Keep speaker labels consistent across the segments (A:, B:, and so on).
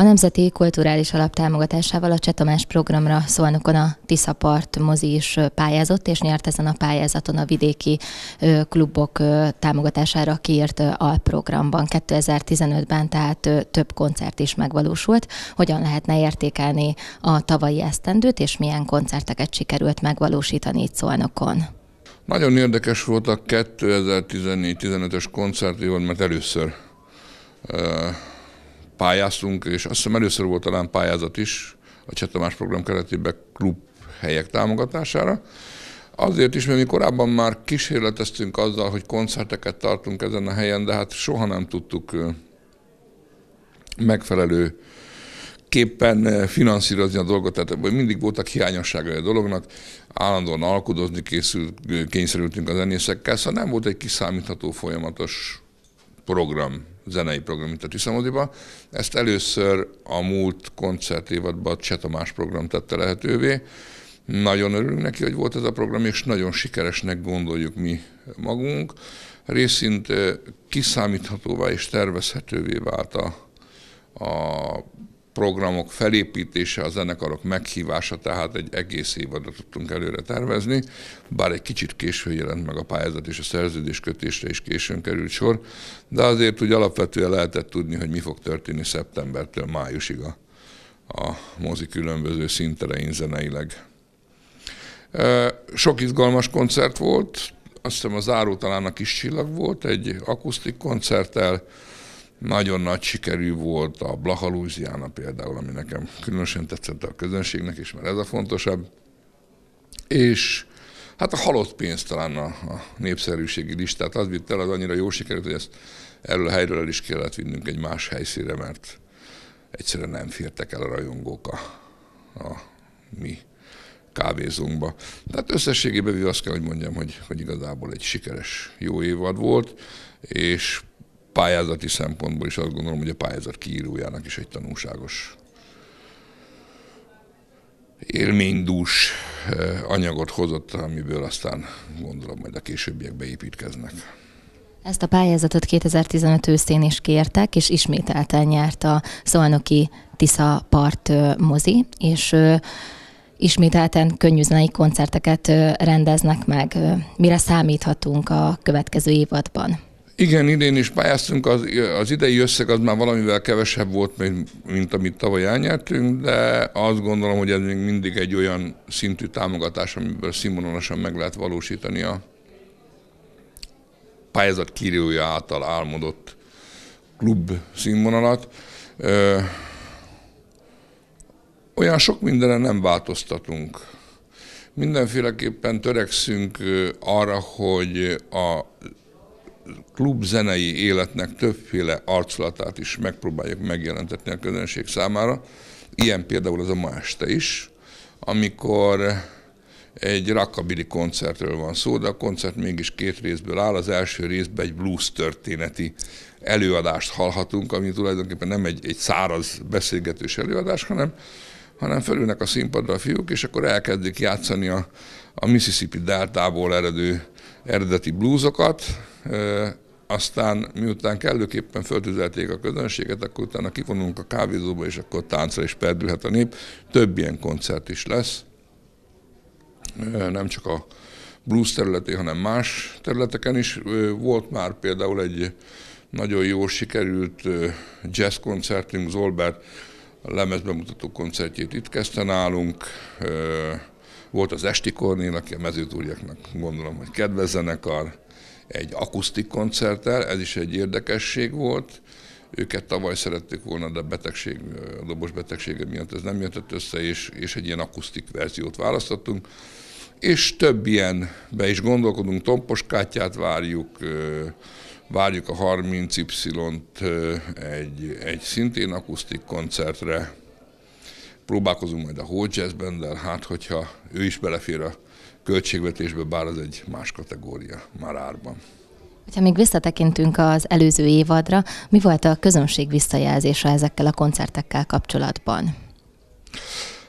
A: A Nemzeti Kulturális Alap támogatásával a Csetamás programra szólnokon a Tiszapart mozi is pályázott, és nyert ezen a pályázaton a vidéki klubok támogatására kiírt alprogramban. 2015-ben tehát több koncert is megvalósult. Hogyan lehetne értékelni a tavalyi esztendőt, és milyen koncerteket sikerült megvalósítani itt Szolnokon?
B: Nagyon érdekes volt a 2014-15-ös koncert, mert először pályáztunk, és azt hiszem először volt talán pályázat is a Csetamás program keretében klub helyek támogatására. Azért is, mert mi korábban már kísérleteztünk azzal, hogy koncerteket tartunk ezen a helyen, de hát soha nem tudtuk megfelelő képpen finanszírozni a dolgot, tehát mindig voltak hiányosságai a dolognak, állandóan alkudozni készült, kényszerültünk a zenészekkel, szóval nem volt egy kiszámítható folyamatos program zenei program mint a Tiszamodiba. Ezt először a múlt koncertévadban a Cseh Tamás program tette lehetővé. Nagyon örülünk neki, hogy volt ez a program, és nagyon sikeresnek gondoljuk mi magunk. Részint kiszámíthatóvá és tervezhetővé vált a, a programok felépítése, a zenekarok meghívása, tehát egy egész évadot tudtunk előre tervezni, bár egy kicsit késő jelent meg a pályázat és a szerződés kötésre is későn került sor, de azért úgy alapvetően lehetett tudni, hogy mi fog történni szeptembertől májusig a, a mozi különböző szinterein zeneileg. Sok izgalmas koncert volt, azt hiszem a záró talán a kis csillag volt, egy akusztik koncerttel, nagyon nagy sikerű volt a Blahalúziána például, ami nekem különösen tetszett a közönségnek is, mert ez a fontosabb. És hát a halott pénz talán a, a népszerűségi listát az vitt el, az annyira jó sikerült, hogy ezt erről a helyről el is kellett vinnünk egy más helyszínre, mert egyszerűen nem fértek el a rajongók a, a mi kávézónkba. Tehát összességében azt kell, hogy mondjam, hogy, hogy igazából egy sikeres jó évad volt, és pályázati szempontból is azt gondolom, hogy a pályázat kiírójának is egy tanulságos élménydús eh, anyagot hozott, amiből aztán gondolom majd a későbbiekbe építkeznek.
A: Ezt a pályázatot 2015 őszén is kértek, és ismételten nyert a Szolnoki Tisza part eh, mozi, és eh, ismételten zenei koncerteket rendeznek meg. Mire számíthatunk a következő évadban?
B: Igen, idén is pályáztunk, az, az idei összeg az már valamivel kevesebb volt, mint, mint amit tavaly elnyertünk, de azt gondolom, hogy ez még mindig egy olyan szintű támogatás, amiből színvonalasan meg lehet valósítani a pályázat kírója által álmodott klub színvonalat. Ö, olyan sok mindenen nem változtatunk. Mindenféleképpen törekszünk arra, hogy a klubzenei életnek többféle arculatát is megpróbáljuk megjelentetni a közönség számára. Ilyen például az a ma este is, amikor egy rakabili koncertről van szó, de a koncert mégis két részből áll. Az első részben egy blues történeti előadást hallhatunk, ami tulajdonképpen nem egy, egy száraz beszélgetős előadás, hanem, hanem felülnek a színpadra a fiúk, és akkor elkezdik játszani a, a Mississippi deltából eredő eredeti blúzokat, aztán miután kellőképpen föltüzelték a közönséget, akkor utána kivonulunk a kávézóba, és akkor táncra is perdülhet a nép. Több ilyen koncert is lesz, nem csak a blues területén, hanem más területeken is. Volt már például egy nagyon jó sikerült jazz koncertünk, Zolbert lemezbemutató koncertjét itt kezdte nálunk, volt az Esti Kornél, aki a mezőtúrjaknak gondolom, hogy kedvez zenekar, egy akusztik koncerttel, ez is egy érdekesség volt. Őket tavaly szerettük volna, de betegség, a dobos betegsége miatt ez nem jött össze, és, és egy ilyen akusztik verziót választottunk. És több ilyen be is gondolkodunk, Tompos Kátyát várjuk, várjuk a 30Y-t egy, egy szintén akusztik koncertre, Próbálkozunk majd a whole Jazzben, de hát hogyha ő is belefér a költségvetésbe, bár az egy más kategória már árban.
A: Ha még visszatekintünk az előző évadra, mi volt a közönség visszajelzése ezekkel a koncertekkel kapcsolatban?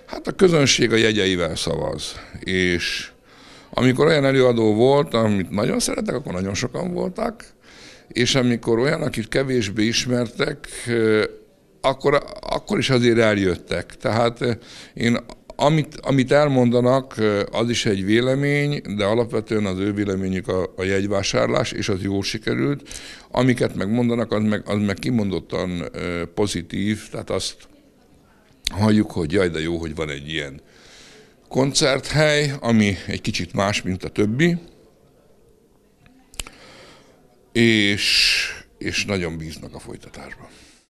B: Hát a közönség a jegyeivel szavaz, és amikor olyan előadó volt, amit nagyon szeretek, akkor nagyon sokan voltak, és amikor olyan, akit kevésbé ismertek, akkor, akkor is azért eljöttek. Tehát eh, én amit, amit elmondanak, eh, az is egy vélemény, de alapvetően az ő véleményük a, a jegyvásárlás, és az jól sikerült. Amiket megmondanak, az meg, az meg kimondottan eh, pozitív, tehát azt halljuk, hogy jaj, de jó, hogy van egy ilyen koncerthely, ami egy kicsit más, mint a többi, és, és nagyon bíznak a folytatásban.